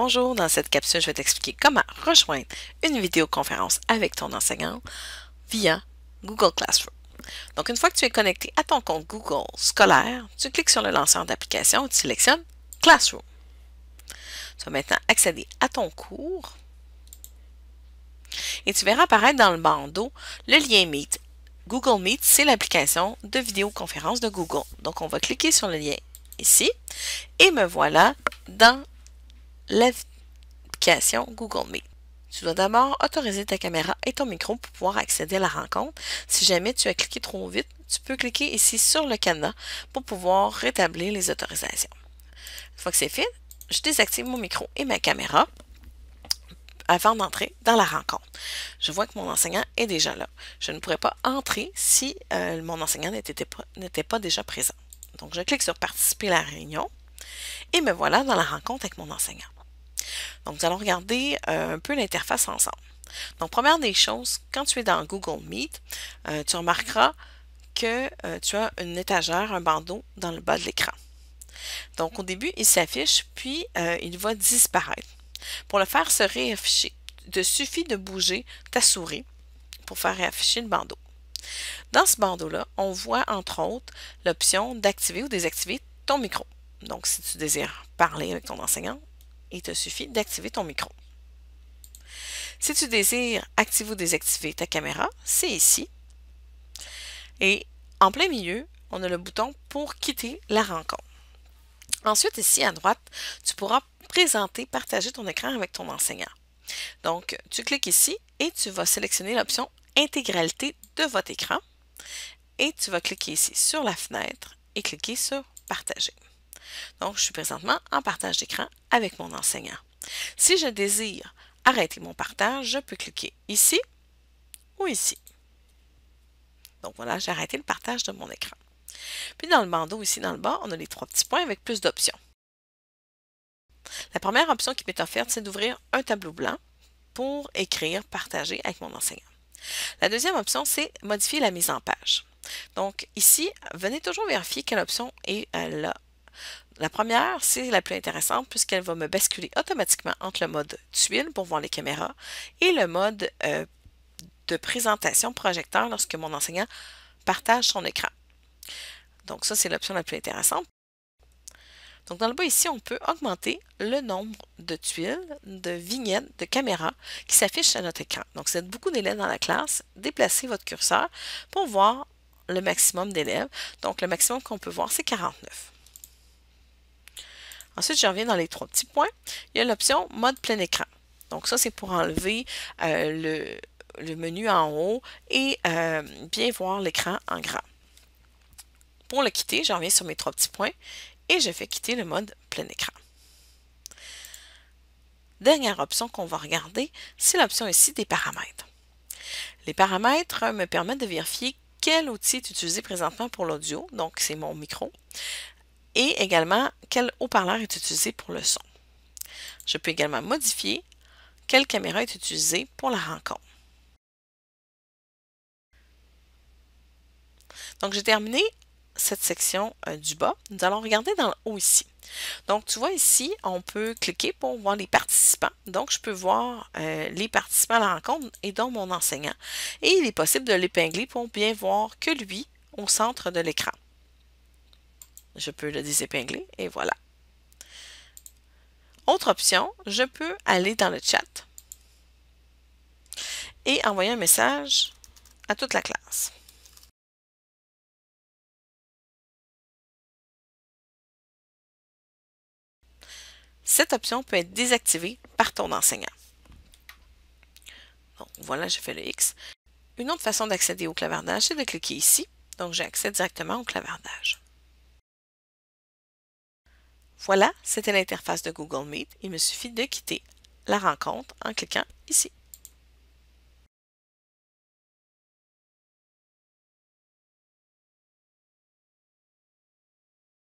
Bonjour, dans cette capsule, je vais t'expliquer comment rejoindre une vidéoconférence avec ton enseignant via Google Classroom. Donc, une fois que tu es connecté à ton compte Google scolaire, tu cliques sur le lanceur d'application et tu sélectionnes Classroom. Tu vas maintenant accéder à ton cours et tu verras apparaître dans le bandeau le lien Meet. Google Meet, c'est l'application de vidéoconférence de Google. Donc, on va cliquer sur le lien ici et me voilà dans l'application Google Meet. Tu dois d'abord autoriser ta caméra et ton micro pour pouvoir accéder à la rencontre. Si jamais tu as cliqué trop vite, tu peux cliquer ici sur le cadenas pour pouvoir rétablir les autorisations. Une fois que c'est fait, je désactive mon micro et ma caméra avant d'entrer dans la rencontre. Je vois que mon enseignant est déjà là. Je ne pourrais pas entrer si euh, mon enseignant n'était pas déjà présent. Donc, je clique sur Participer à la réunion et me voilà dans la rencontre avec mon enseignant. Donc, nous allons regarder euh, un peu l'interface ensemble. Donc, première des choses, quand tu es dans Google Meet, euh, tu remarqueras que euh, tu as une étagère, un bandeau dans le bas de l'écran. Donc, au début, il s'affiche, puis il va disparaître. Pour le faire se réafficher, il te suffit de bouger ta souris pour faire réafficher le bandeau. Dans ce bandeau-là, on voit entre autres l'option d'activer ou désactiver ton micro. Donc, si tu désires parler avec ton enseignant, il te suffit d'activer ton micro. Si tu désires activer ou désactiver ta caméra, c'est ici. Et en plein milieu, on a le bouton pour quitter la rencontre. Ensuite, ici à droite, tu pourras présenter, partager ton écran avec ton enseignant. Donc, tu cliques ici et tu vas sélectionner l'option intégralité de votre écran et tu vas cliquer ici sur la fenêtre et cliquer sur partager. Donc, je suis présentement en partage d'écran avec mon enseignant. Si je désire arrêter mon partage, je peux cliquer ici ou ici. Donc voilà, j'ai arrêté le partage de mon écran. Puis dans le bandeau, ici dans le bas, on a les trois petits points avec plus d'options. La première option qui m'est offerte, c'est d'ouvrir un tableau blanc pour écrire, partager avec mon enseignant. La deuxième option, c'est modifier la mise en page. Donc ici, venez toujours vérifier quelle option est euh, là la première, c'est la plus intéressante puisqu'elle va me basculer automatiquement entre le mode tuile pour voir les caméras et le mode euh, de présentation projecteur lorsque mon enseignant partage son écran. Donc ça, c'est l'option la plus intéressante. Donc dans le bas ici, on peut augmenter le nombre de tuiles, de vignettes, de caméras qui s'affichent à notre écran. Donc êtes beaucoup d'élèves dans la classe, déplacez votre curseur pour voir le maximum d'élèves. Donc le maximum qu'on peut voir, c'est 49. Ensuite, je reviens dans les trois petits points. Il y a l'option mode plein écran. Donc ça, c'est pour enlever euh, le, menu en haut et euh, bien voir l'écran en grand. Pour le quitter, je reviens sur mes trois petits points et je fais quitter le mode plein écran. Dernière option qu'on va regarder, c'est l'option ici des paramètres. Les paramètres me permettent de vérifier quel outil est utilisé présentement pour l'audio, donc c'est mon micro, et également quel haut-parleur est utilisé pour le son. Je peux également modifier quelle caméra est utilisée pour la rencontre. Donc, j'ai terminé cette section euh, du bas. Nous allons regarder dans le haut ici. Donc, tu vois ici, on peut cliquer pour voir les participants. Donc, je peux voir euh, les participants à la rencontre et donc mon enseignant. Et il est possible de l'épingler pour bien voir que lui au centre de l'écran. Je peux le désépingler et voilà. Autre option, je peux aller dans le chat et envoyer un message à toute la classe. Cette option peut être désactivée par ton enseignant. voilà, j'ai fait le X. Une autre façon d'accéder au clavardage, c'est de cliquer ici. Donc j'accède directement au clavardage. Voilà, c'était l'interface de Google Meet. Il me suffit de quitter la rencontre en cliquant ici.